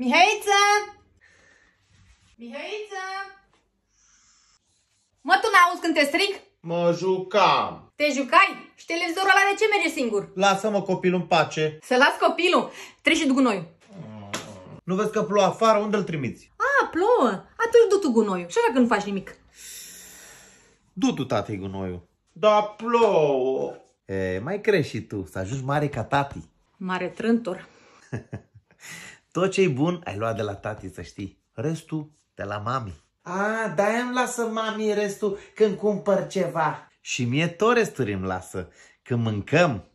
Mihăiță! Mihăiță! Mă, tu n-auzi când te stric? Mă jucam. Te jucai? Și televizorul ăla de ce merge singur? Lasă-mă copilul în pace. Să las copilul? Treci și gunoiul. Nu vezi că plouă afară? Unde-l trimiți? A, plouă. Atunci du tu gunoiul. Și așa că nu faci nimic. Du tu, tate gunoiul. Da, plouă. E, mai crești și tu, să ajungi mare ca tati. Mare trântor. Tot ce e bun ai luat de la tati, să știi. Restul de la mami. A, da, îmi lasă mami restul când cumpăr ceva. Și mie tot restul îmi lasă. Când mâncăm,